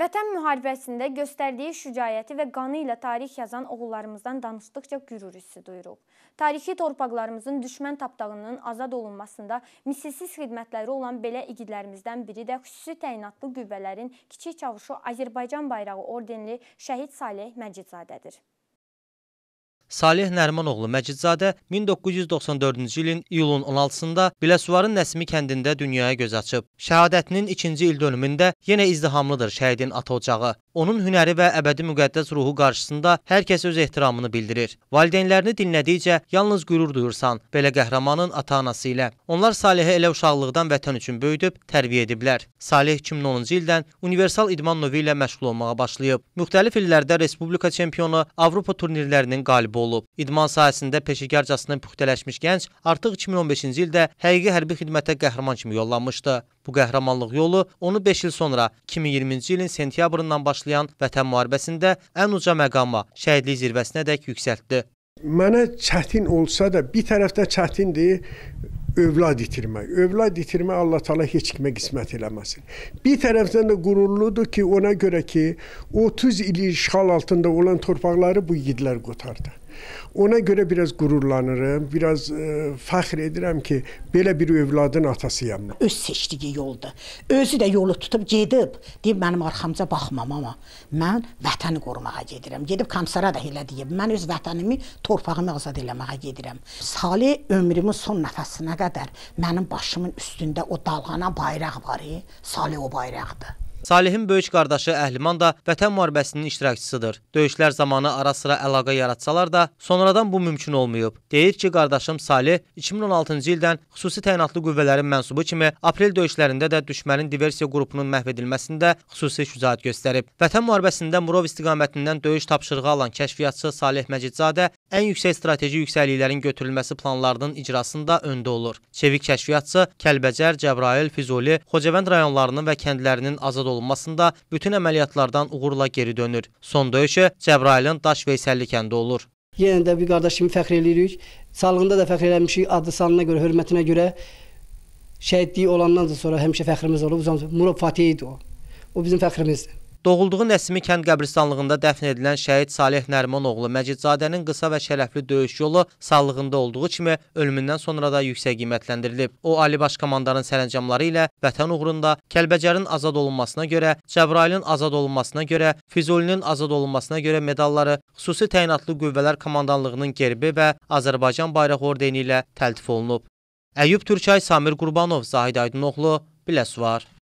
Vətən müharibəsində göstərdiyi şücaəti və qanı ilə tarix yazan oğullarımızdan danışdıqca qürur hissi duyuruq. Tarixi torpaqlarımızın düşmən tapdağının azad olunmasında misilsiz xidmətləri olan belə igidlərimizdən biri də xüsusi təyinatlı qüvvələrin kiçik çavuşu Azərbaycan bayrağı ordenli Şəhid Saleh Məcidzadədir. Saleh Nərmanoğlu Məcidzadə 1994-cü ilin iyulun 16-sında Biləsuvarın Nəsimi kəndində dünyaya göz açıb. Şəhadətinin ikinci il dönümündə yenə izdihamlıdır şəhidin ata ocağı. Onun hünəri və əbədi müqəddəs ruhu qarşısında hər kəs öz ehtiramını bildirir. Valideynlərini dinlədikcə yalnız qürur duyursan, belə qəhrəmanın ata-anası ilə. Onlar Salehə elə uşaqlıqdan vətən üçün böyüdüb, tərbiyə ediblər. Saleh 2010-cu ildən universal idman növü ilə məşğul olmağa başlayıb. Müxtəlif illərdə Respublika çempionu, Avropa turnirlərinin qalibi cəlb olub. İdman sahəsində peşəkarcasına puxtələşmiş gənc artıq 2015-ci ildə həqiqi hərbi xidmətə qəhrəman kimi yollanmışdı. Bu qəhrəmanlıq yolu onu 5 il sonra 2020-ci ilin sentyabrından başlayan Vətən müharibəsində ən uca məqama, şəhidlik zirvəsinədək yüksəltdi. Mənə çətin olsa da bir tərəfdə çətindir, övlad itirmək. Övlad itirmə Allah Taala heç kimə qismət eləməsin. Bir tərəfdən də qürurludur ki, ona görə ki, 30 il işğal altında olan torpaqları bu igidlər qotardı. Ona görə biraz qürurlanıram, biraz e, fəxr edirəm ki, belə bir övladın atasıyam. Öz seçdiyi yoldur. Özü də yolu tutub gedib. Deyib mənim arxamca baxmam amma mən vətəni qorumağa gedirəm. Gedib komissara da elə deyib. Mən öz vətənimi, torpağımı azad eləməyə gedirəm. Salih ömrümün son nəfəsinə qədər mənim başımın üstündə o dalğanan bayraq var. E, Salih o bayraqdır. Salihin böyük qardaşı Əhliman da Vətən müharibəsinin iştirakçısıdır. Döyüşlər zamanı ara-sıra əlaqə yaratsalar da, sonradan bu mümkün olmayıb. Deyir ki, qardaşım Salih 2016-cı ildən xüsusi təyinatlı qüvvələrin mənsubu kimi aprel döyüşlərində də düşmənin diversiya qrupunun məhv edilməsində xüsusi şücaət göstərib. Vətən müharibəsində Murov istiqamətindən döyüş tapşırığı alan kəşfiyyatçı Salih Məcidzadə ən yüksək strateji yüksəkliklərin götürülməsi planlarının icrasında öndə olur. Çevik kəşfiyyatçı Kəlbəcər, Cəbrayil, Füzuli, Xocavənd rayonlarının və kəndlərinin azad olunması olunmasında bütün əməliyyatlardan uğurla geri dönür. Son döyüşü Cəbrailin Daş Veysəlli kəndi olur. Yenə də bir qardaşımı fəxr eləyirik. Salğında da fəxr eləmişik adı sanına görə, hörmətinə görə. Şəhidliyi olandan sonra həmişə fəxrimiz olub. Murad Fatih idi o. O bizim fəxrimizdir. Doğulduğu Nəsimi kənd qəbristanlığında dəfn edilən şəhid Salih Nəriman oğlu Məcidzadənin qısa və şərəfli döyüş yolu sağlığında olduğu kimi ölümündən sonra da yüksək qiymətləndirilib. O, Ali Baş Komandanın sərəncamları ilə vətən uğrunda Kəlbəcərin azad olunmasına görə, Cəbrailin azad olunmasına görə, Füzulinin azad olunmasına görə medalları, xüsusi təyinatlı qüvvələr komandanlığının gerbi və Azərbaycan bayraq ordeni ilə təltif olunub. Əyub Türkay, Samir Qurbanov, Zahid Aydınoğlu, Biləs var.